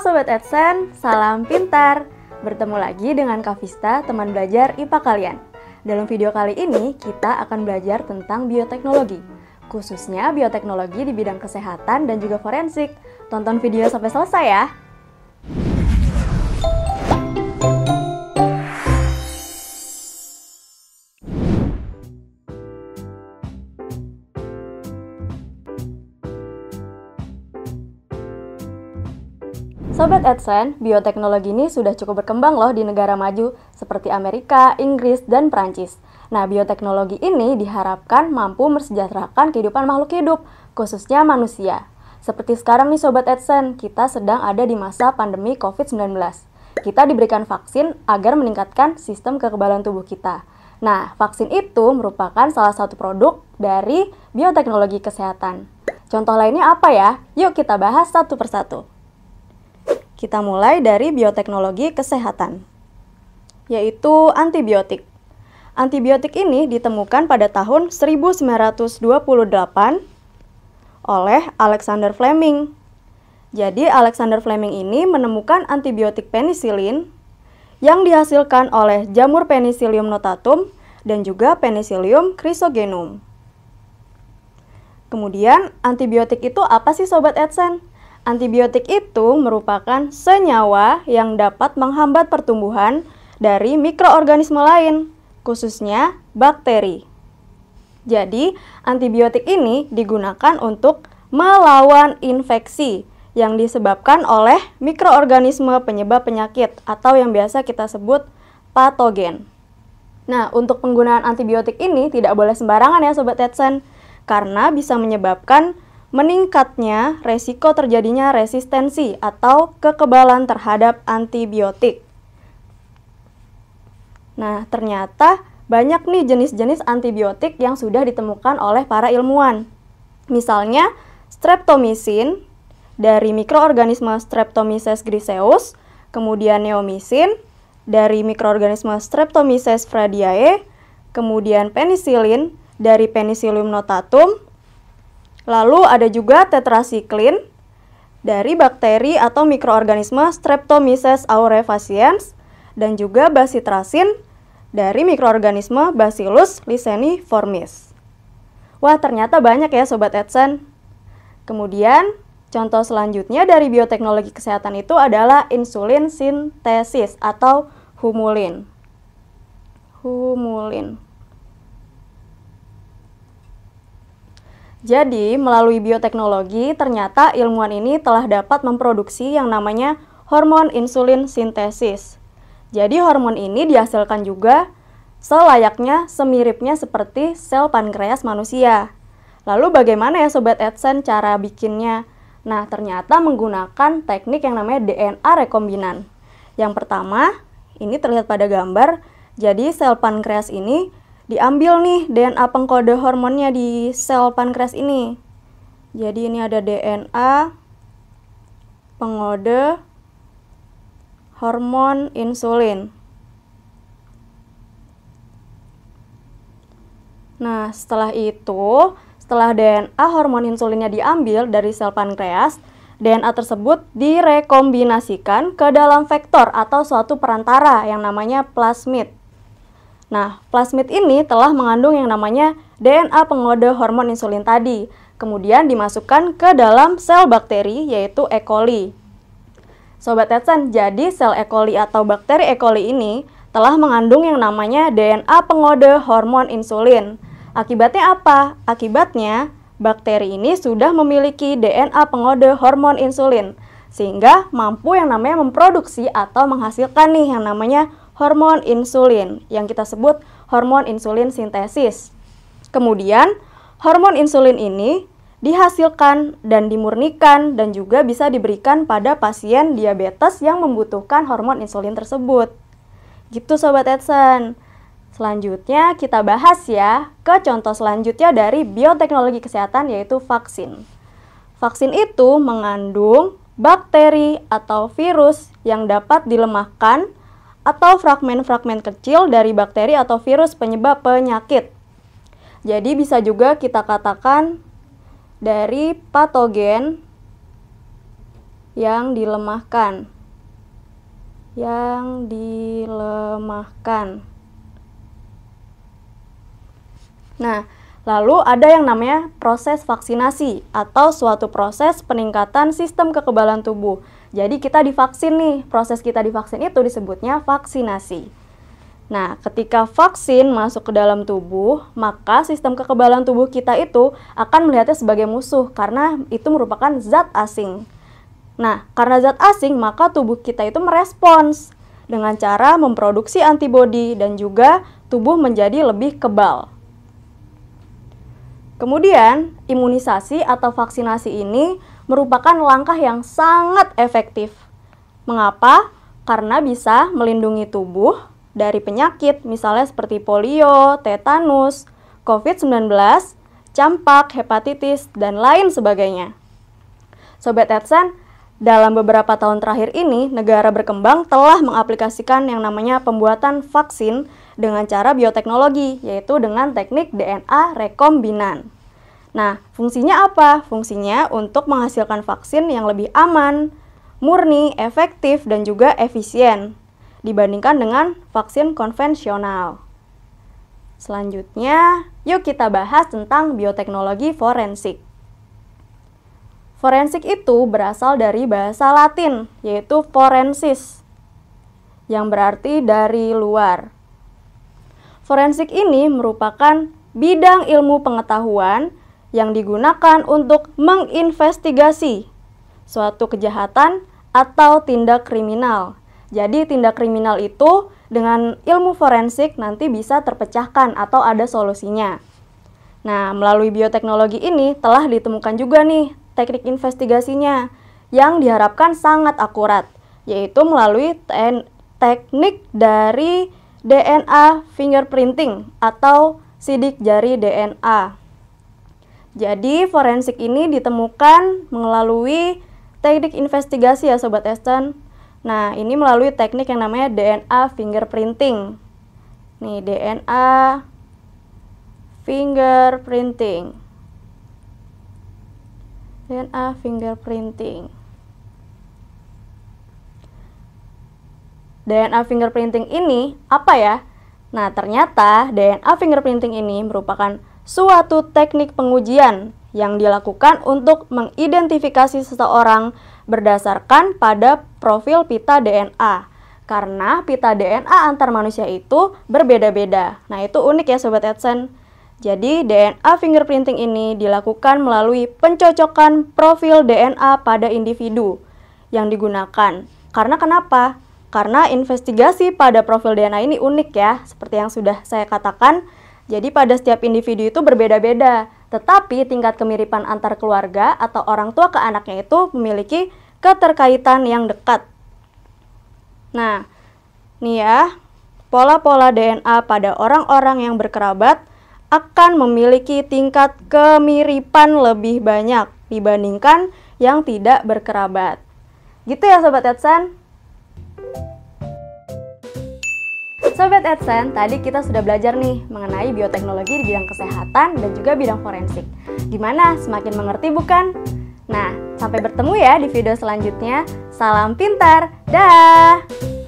Sobat Edsen, salam pintar! Bertemu lagi dengan Kavista, teman belajar IPA kalian. Dalam video kali ini, kita akan belajar tentang bioteknologi, khususnya bioteknologi di bidang kesehatan dan juga forensik. Tonton video sampai selesai ya! Sobat AdSense, bioteknologi ini sudah cukup berkembang loh di negara maju seperti Amerika, Inggris, dan Perancis. Nah, bioteknologi ini diharapkan mampu mersejahterakan kehidupan makhluk hidup, khususnya manusia. Seperti sekarang nih Sobat AdSense, kita sedang ada di masa pandemi COVID-19. Kita diberikan vaksin agar meningkatkan sistem kekebalan tubuh kita. Nah, vaksin itu merupakan salah satu produk dari bioteknologi kesehatan. Contoh lainnya apa ya? Yuk kita bahas satu persatu. Kita mulai dari bioteknologi kesehatan, yaitu antibiotik. Antibiotik ini ditemukan pada tahun 1928 oleh Alexander Fleming. Jadi Alexander Fleming ini menemukan antibiotik penisilin yang dihasilkan oleh jamur penicillium notatum dan juga penicillium chrysogenum. Kemudian, antibiotik itu apa sih Sobat AdSense? Antibiotik itu merupakan senyawa yang dapat menghambat pertumbuhan dari mikroorganisme lain, khususnya bakteri. Jadi, antibiotik ini digunakan untuk melawan infeksi yang disebabkan oleh mikroorganisme penyebab penyakit atau yang biasa kita sebut patogen. Nah, untuk penggunaan antibiotik ini tidak boleh sembarangan ya Sobat Tetsen, karena bisa menyebabkan meningkatnya resiko terjadinya resistensi atau kekebalan terhadap antibiotik. Nah, ternyata banyak nih jenis-jenis antibiotik yang sudah ditemukan oleh para ilmuwan. Misalnya, streptomisin dari mikroorganisme Streptomyces griseus, kemudian neomisin dari mikroorganisme Streptomyces fradiae, kemudian penicillin dari Penicillium notatum, Lalu ada juga tetrasiklin dari bakteri atau mikroorganisme Streptomyces aurefaciens dan juga basitrasin dari mikroorganisme Bacillus lyceniformis. Wah, ternyata banyak ya sobat Edson. Kemudian, contoh selanjutnya dari bioteknologi kesehatan itu adalah insulin sintesis atau humulin. Humulin. Jadi, melalui bioteknologi, ternyata ilmuwan ini telah dapat memproduksi yang namanya hormon insulin sintesis. Jadi, hormon ini dihasilkan juga selayaknya semiripnya seperti sel pankreas manusia. Lalu bagaimana ya Sobat Edsen cara bikinnya? Nah, ternyata menggunakan teknik yang namanya DNA rekombinan. Yang pertama, ini terlihat pada gambar, jadi sel pankreas ini diambil nih DNA pengkode hormonnya di sel pankreas ini. Jadi ini ada DNA pengkode hormon insulin. Nah, setelah itu, setelah DNA hormon insulinnya diambil dari sel pankreas, DNA tersebut direkombinasikan ke dalam vektor atau suatu perantara yang namanya plasmid. Nah, plasmid ini telah mengandung yang namanya DNA pengode hormon insulin tadi, kemudian dimasukkan ke dalam sel bakteri yaitu E. coli. Sobat Edson, jadi sel E. coli atau bakteri E. coli ini telah mengandung yang namanya DNA pengode hormon insulin. Akibatnya apa? Akibatnya, bakteri ini sudah memiliki DNA pengode hormon insulin, sehingga mampu yang namanya memproduksi atau menghasilkan nih yang namanya hormon insulin yang kita sebut hormon insulin sintesis. Kemudian, hormon insulin ini dihasilkan dan dimurnikan dan juga bisa diberikan pada pasien diabetes yang membutuhkan hormon insulin tersebut. Gitu Sobat Edson. Selanjutnya kita bahas ya ke contoh selanjutnya dari bioteknologi kesehatan yaitu vaksin. Vaksin itu mengandung bakteri atau virus yang dapat dilemahkan atau fragmen-fragmen kecil dari bakteri atau virus penyebab penyakit. Jadi bisa juga kita katakan dari patogen yang dilemahkan. Yang dilemahkan. Nah, Lalu ada yang namanya proses vaksinasi atau suatu proses peningkatan sistem kekebalan tubuh. Jadi kita divaksin nih, proses kita divaksin itu disebutnya vaksinasi. Nah, ketika vaksin masuk ke dalam tubuh, maka sistem kekebalan tubuh kita itu akan melihatnya sebagai musuh karena itu merupakan zat asing. Nah, karena zat asing, maka tubuh kita itu merespons dengan cara memproduksi antibodi dan juga tubuh menjadi lebih kebal. Kemudian, imunisasi atau vaksinasi ini merupakan langkah yang sangat efektif. Mengapa? Karena bisa melindungi tubuh dari penyakit misalnya seperti polio, tetanus, COVID-19, campak, hepatitis, dan lain sebagainya. Sobat AdSense, dalam beberapa tahun terakhir ini, negara berkembang telah mengaplikasikan yang namanya pembuatan vaksin dengan cara bioteknologi, yaitu dengan teknik DNA rekombinan. Nah, fungsinya apa? Fungsinya untuk menghasilkan vaksin yang lebih aman, murni, efektif, dan juga efisien dibandingkan dengan vaksin konvensional. Selanjutnya, yuk kita bahas tentang bioteknologi forensik. Forensik itu berasal dari bahasa Latin, yaitu forensis, yang berarti dari luar. Forensik ini merupakan bidang ilmu pengetahuan yang digunakan untuk menginvestigasi suatu kejahatan atau tindak kriminal. Jadi tindak kriminal itu dengan ilmu forensik nanti bisa terpecahkan atau ada solusinya. Nah, melalui bioteknologi ini telah ditemukan juga nih teknik investigasinya yang diharapkan sangat akurat, yaitu melalui teknik dari DNA fingerprinting atau sidik jari DNA. Jadi forensik ini ditemukan melalui teknik investigasi ya Sobat Esten. Nah ini melalui teknik yang namanya DNA fingerprinting. Nih DNA fingerprinting. DNA fingerprinting. DNA fingerprinting ini apa ya? Nah, ternyata DNA fingerprinting ini merupakan suatu teknik pengujian yang dilakukan untuk mengidentifikasi seseorang berdasarkan pada profil pita DNA. Karena pita DNA antar manusia itu berbeda-beda. Nah, itu unik ya sobat AdSense. Jadi, DNA fingerprinting ini dilakukan melalui pencocokan profil DNA pada individu yang digunakan. Karena kenapa? Karena investigasi pada profil DNA ini unik ya, seperti yang sudah saya katakan. Jadi pada setiap individu itu berbeda-beda, tetapi tingkat kemiripan antar keluarga atau orang tua ke anaknya itu memiliki keterkaitan yang dekat. Nah, nih ya, pola-pola DNA pada orang-orang yang berkerabat akan memiliki tingkat kemiripan lebih banyak dibandingkan yang tidak berkerabat. Gitu ya Sobat Edsan? Sobat AdSense, tadi kita sudah belajar nih mengenai bioteknologi di bidang kesehatan dan juga bidang forensik. Gimana? Semakin mengerti bukan? Nah, sampai bertemu ya di video selanjutnya. Salam pintar, dah!